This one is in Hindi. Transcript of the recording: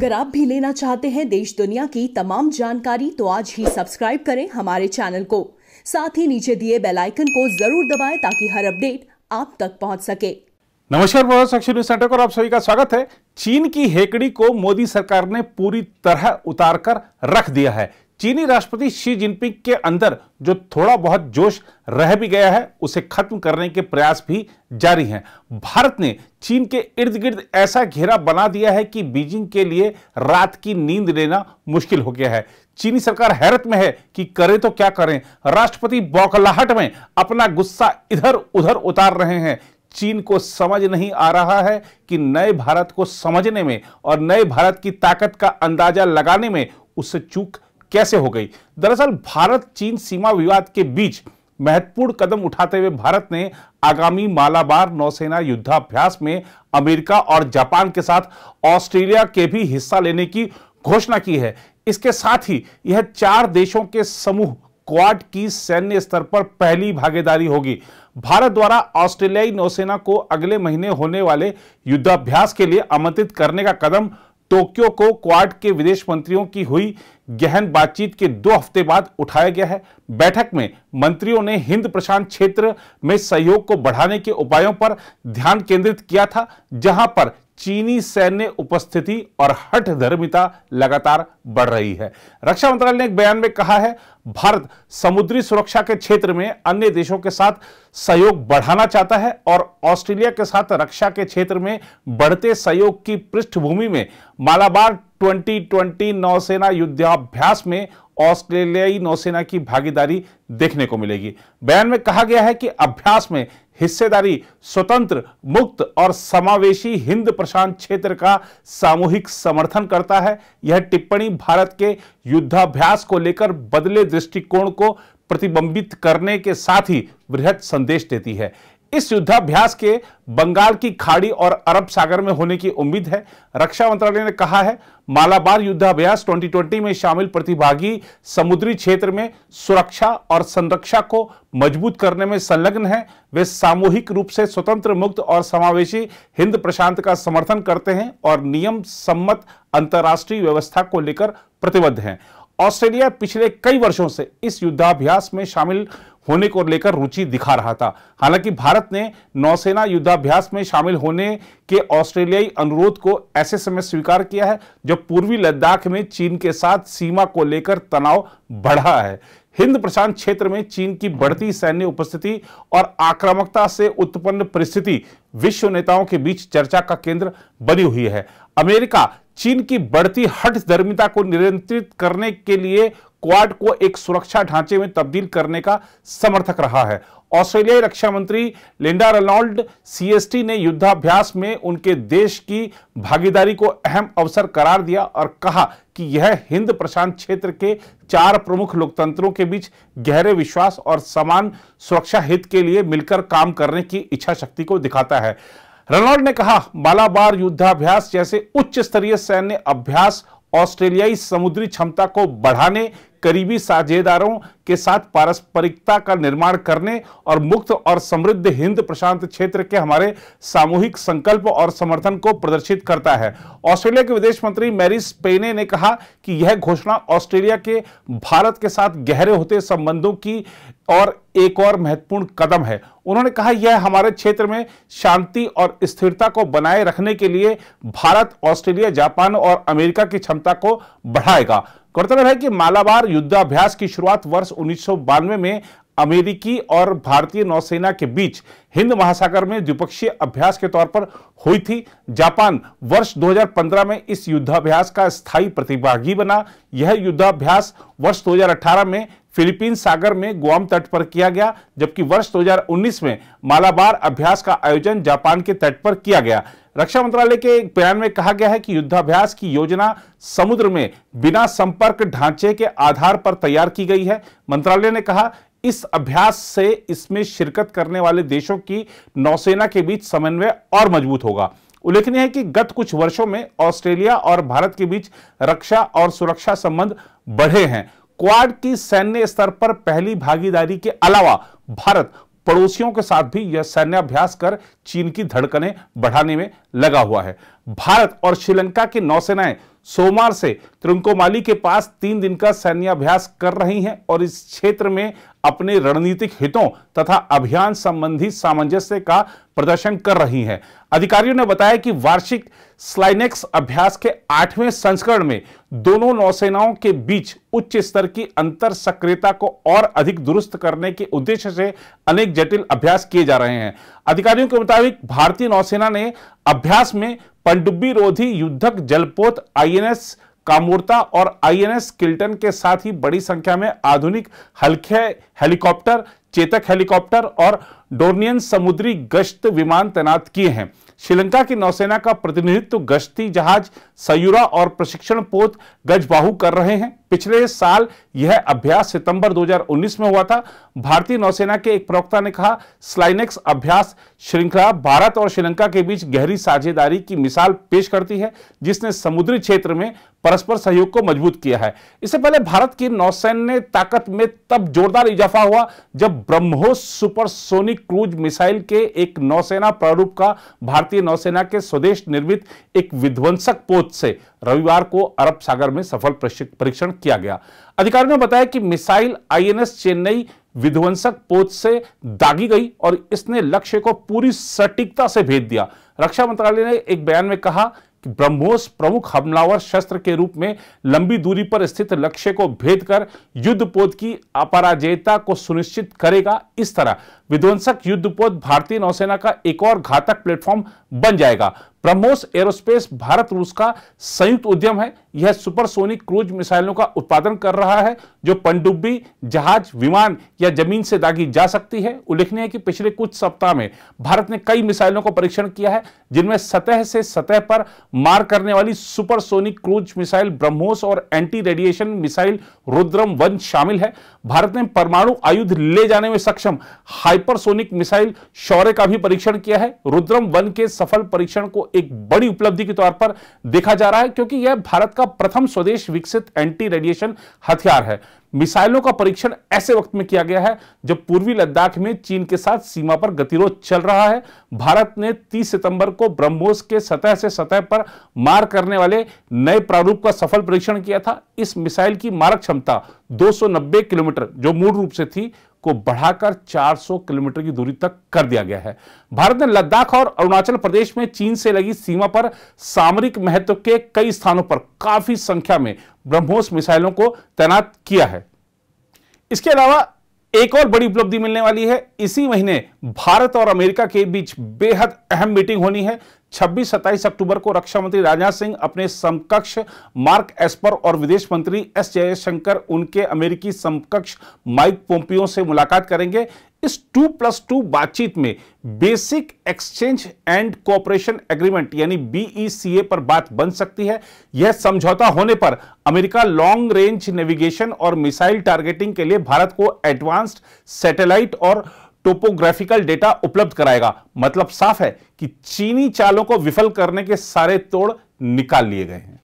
अगर आप भी लेना चाहते हैं देश दुनिया की तमाम जानकारी तो आज ही सब्सक्राइब करें हमारे चैनल को साथ ही नीचे दिए बेल आइकन को जरूर दबाएं ताकि हर अपडेट आप तक पहुंच सके नमस्कार बहुत न्यूज और आप सभी का स्वागत है चीन की हेकड़ी को मोदी सरकार ने पूरी तरह उतार कर रख दिया है चीनी राष्ट्रपति शी जिनपिंग के अंदर जो थोड़ा बहुत जोश रह भी गया है उसे खत्म करने के प्रयास भी जारी हैं भारत ने चीन के इर्द गिर्द ऐसा घेरा बना दिया है कि बीजिंग के लिए रात की नींद लेना मुश्किल हो गया है चीनी सरकार हैरत में है कि करे तो क्या करें राष्ट्रपति बौखलाहट में अपना गुस्सा इधर उधर उतार रहे हैं चीन को समझ नहीं आ रहा है कि नए भारत को समझने में और नए भारत की ताकत का अंदाजा लगाने में उससे चूक कैसे हो गई दरअसल भारत चीन सीमा विवाद के बीच महत्वपूर्ण कदम उठाते हुए भारत ने आगामी मालाबार नौसेना युद्धाभ्यास में अमेरिका और जापान के साथ ऑस्ट्रेलिया के भी हिस्सा लेने की घोषणा की है इसके साथ ही यह चार देशों के समूह क्वाड की सैन्य स्तर पर पहली भागीदारी होगी भारत द्वारा ऑस्ट्रेलियाई नौसेना को अगले महीने होने वाले युद्धाभ्यास के लिए आमंत्रित करने का कदम टोक्यो को क्वाड के विदेश मंत्रियों की हुई गहन बातचीत के दो हफ्ते बाद उठाया गया है बैठक में मंत्रियों ने हिंद प्रशांत क्षेत्र में सहयोग को बढ़ाने के उपायों पर ध्यान केंद्रित किया था जहां पर चीनी सैन्य उपस्थिति और हठधर्मिता धर्मिता लगातार बढ़ रही है रक्षा मंत्रालय ने एक बयान में कहा है भारत समुद्री सुरक्षा के क्षेत्र में अन्य देशों के साथ सहयोग बढ़ाना चाहता है और ऑस्ट्रेलिया के साथ रक्षा के क्षेत्र में बढ़ते सहयोग की पृष्ठभूमि में मालाबार 2020 नौसेना युद्धाभ्यास में ऑस्ट्रेलियाई नौसेना की भागीदारी देखने को मिलेगी बयान में कहा गया है कि अभ्यास में हिस्सेदारी स्वतंत्र मुक्त और समावेशी हिंद प्रशांत क्षेत्र का सामूहिक समर्थन करता है यह टिप्पणी भारत के युद्धाभ्यास को लेकर बदले दृष्टिकोण को प्रतिबंबित करने के साथ ही वृहद संदेश देती है इस युद्धाभ्यास के बंगाल की खाड़ी और अरब सागर में होने की उम्मीद है रक्षा मंत्रालय ने कहा है मालाबार युद्धाभ्यास 2020 में शामिल प्रतिभागी समुद्री क्षेत्र में सुरक्षा और संरक्षा को मजबूत करने में संलग्न हैं वे सामूहिक रूप से स्वतंत्र मुक्त और समावेशी हिंद प्रशांत का समर्थन करते हैं और नियम सम्मत अंतर्राष्ट्रीय व्यवस्था को लेकर प्रतिबद्ध हैं ऑस्ट्रेलिया पिछले कई वर्षों से इस युद्धाभ्यास में शामिल होने को लेकर रुचि दिखा रहा था हालांकि भारत ने नौसेना युद्धाभ्यास में शामिल होने के ऑस्ट्रेलियाई अनुरोध को ऐसे समय स्वीकार किया है जब पूर्वी लद्दाख में चीन के साथ सीमा को लेकर तनाव बढ़ा है हिंद प्रशांत क्षेत्र में चीन की बढ़ती सैन्य उपस्थिति और आक्रामकता से उत्पन्न परिस्थिति विश्व नेताओं के बीच चर्चा का केंद्र बनी हुई है अमेरिका चीन की बढ़ती हट धर्मिता को नियंत्रित करने के लिए क्वाड को एक सुरक्षा ढांचे में तब्दील करने का समर्थक रहा है ऑस्ट्रेलियाई रक्षा मंत्री लिंडा रनॉल्ड सीएसटी ने युद्धाभ्यास में उनके देश की भागीदारी को अहम अवसर करार दिया और कहा कि यह हिंद प्रशांत क्षेत्र के चार प्रमुख लोकतंत्रों के बीच गहरे विश्वास और समान सुरक्षा हित के लिए मिलकर काम करने की इच्छा शक्ति को दिखाता है रनौल्ड ने कहा मालाबार युद्धाभ्यास जैसे उच्च स्तरीय सैन्य अभ्यास ऑस्ट्रेलियाई समुद्री क्षमता को बढ़ाने करीबी साझेदारों के साथ पारस्परिकता का निर्माण करने और मुक्त और समृद्ध हिंद प्रशांत क्षेत्र के हमारे सामूहिक संकल्प और समर्थन को प्रदर्शित करता है ऑस्ट्रेलिया के विदेश मंत्री मैरिस पेने ने कहा कि यह घोषणा ऑस्ट्रेलिया के भारत के साथ गहरे होते संबंधों की और एक और महत्वपूर्ण कदम है उन्होंने कहा यह हमारे क्षेत्र में शांति और स्थिरता को बनाए रखने के लिए भारत ऑस्ट्रेलिया जापान और अमेरिका की क्षमता को बढ़ाएगा गौरतलब है कि मालाबार युद्धाभ्यास की शुरुआत वर्ष उन्नीस में अमेरिकी और भारतीय नौसेना के बीच हिंद महासागर में द्विपक्षीय अभ्यास के तौर पर हुई थी जापान वर्ष 2015 में इस युद्धाभ्यास का स्थायी प्रतिभागी बना यह युद्धाभ्यास वर्ष 2018 में फिलीपींस सागर में गुआम तट पर किया गया जबकि वर्ष 2019 में मालाबार अभ्यास का आयोजन जापान के तट पर किया गया रक्षा मंत्रालय के एक बयान में कहा गया है कि युद्धाभ्यास की योजना समुद्र में बिना संपर्क ढांचे के आधार पर तैयार की गई है मंत्रालय ने कहा इस अभ्यास से इसमें शिरकत करने वाले देशों की नौसेना के बीच समन्वय और मजबूत होगा उल्लेखनीय है कि गत कुछ वर्षों में ऑस्ट्रेलिया और भारत के बीच रक्षा और सुरक्षा संबंध बढ़े हैं क्वाड की सैन्य स्तर पर पहली भागीदारी के अलावा भारत पड़ोसियों के साथ भी यह अभ्यास कर चीन की धड़कनें बढ़ाने में लगा हुआ है भारत और श्रीलंका की नौसेनाएं सोमवार से त्रिंकोमाली के पास तीन दिन का सैन्याभ्यास कर रही हैं और इस क्षेत्र में अपने रणनीतिक हितों तथा अभियान संबंधी सामंजस्य का प्रदर्शन कर रही हैं अधिकारियों ने बताया कि वार्षिक स्लाइनेक्स अभ्यास के आठवें संस्करण में दोनों नौसेनाओं के बीच उच्च स्तर की अंतर सक्रियता को और अधिक दुरुस्त करने के उद्देश्य से अनेक जटिल अभ्यास किए जा रहे हैं अधिकारियों के मुताबिक भारतीय नौसेना ने अभ्यास में पनडुब्बी रोधी युद्धक जलपोत आईएनएस कामूर्ता और आईएनएस किल्टन के साथ ही बड़ी संख्या में आधुनिक हल्के हेलीकॉप्टर चेतक हेलीकॉप्टर और डोर्नियन समुद्री गश्त विमान तैनात किए हैं श्रीलंका की नौसेना का प्रतिनिधित्व गश्ती जहाज सयुरा और प्रशिक्षण पोत गजबाहू कर रहे हैं पिछले साल यह अभ्यास सितंबर 2019 में हुआ था भारतीय नौसेना के एक प्रवक्ता ने कहा स्लाइनेक्स अभ्यास श्रृंखला भारत और श्रीलंका के बीच गहरी साझेदारी की मिसाल पेश करती है जिसने समुद्री क्षेत्र में परस्पर सहयोग को मजबूत किया है इससे पहले भारत की नौसैन्य ताकत में तब जोरदार इजाफा हुआ जब ब्रह्मोस सुपरसोनिक क्रूज मिसाइल के एक नौसेना प्रारूप का भारतीय नौसेना के स्वदेश निर्मित एक विध्वंसक पोत से रविवार को अरब सागर में सफल परीक्षण किया गया अधिकारियों ने बताया कि मिसाइल आईएनएस चेन्नई विध्वंसक पोत से दागी गई और इसने लक्ष्य को पूरी सटीकता से भेज दिया रक्षा मंत्रालय ने एक बयान में कहा कि ब्रह्मोस प्रमुख हमलावर शस्त्र के रूप में लंबी दूरी पर स्थित लक्ष्य को भेद कर युद्धपोत की अपराजयता को सुनिश्चित करेगा इस तरह विध्वंसक युद्धपोत भारतीय नौसेना का एक और घातक प्लेटफॉर्म बन जाएगा ब्रह्मोस एरोस्पेस भारत रूस का संयुक्त उद्यम है यह सुपरसोनिक क्रूज मिसाइलों का उत्पादन कर रहा है जो पनडुब्बी जहाज विमान या जमीन से दागी जा सकती है उल्लेखनीय है कि पिछले कुछ सप्ताह में भारत ने कई मिसाइलों का परीक्षण किया है जिनमें सतह से सतह पर मार करने वाली सुपरसोनिक क्रूज मिसाइल ब्रह्मोस और anti radiation missile Rudram one शामिल है भारत ने परमाणु आयुध ले जाने में सक्षम हाइपरसोनिक मिसाइल शौर्य का भी परीक्षण किया है रुद्रम वन के सफल परीक्षण को एक बड़ी उपलब्धि के तौर पर देखा जा रहा है क्योंकि यह भारत का प्रथम स्वदेश विकसित एंटी रेडिएशन हथियार है मिसाइलों का परीक्षण ऐसे वक्त में किया गया है जब पूर्वी लद्दाख में चीन के साथ सीमा पर गतिरोध चल रहा है भारत ने 30 सितंबर को ब्रह्मोस के सतह से सतह पर मार करने वाले नए प्रारूप का सफल परीक्षण किया था इस मिसाइल की मारक क्षमता 290 किलोमीटर जो मूल रूप से थी को बढ़ाकर 400 किलोमीटर की दूरी तक कर दिया गया है भारत ने लद्दाख और अरुणाचल प्रदेश में चीन से लगी सीमा पर सामरिक महत्व के कई स्थानों पर काफी संख्या में ब्रह्मोस मिसाइलों को तैनात किया है इसके अलावा एक और बड़ी उपलब्धि मिलने वाली है इसी महीने भारत और अमेरिका के बीच बेहद अहम मीटिंग होनी है छब्बीस सत्ताईस अक्टूबर को रक्षा मंत्री राजनाथ सिंह अपने समकक्ष मार्क एस्पर और विदेश मंत्री एस जयशंकर उनके अमेरिकी समकक्ष माइक पोम्पियो से मुलाकात करेंगे इस टू प्लस टू बातचीत में basic exchange and cooperation agreement यानी बीईसीए e पर बात बन सकती है यह समझौता होने पर अमेरिका लॉन्ग रेंज नेविगेशन और मिसाइल टारगेटिंग के लिए भारत को एडवांस्ड सैटेलाइट और टोपोग्राफिकल डेटा उपलब्ध कराएगा मतलब साफ है कि चीनी चालों को विफल करने के सारे तोड़ निकाल लिए गए हैं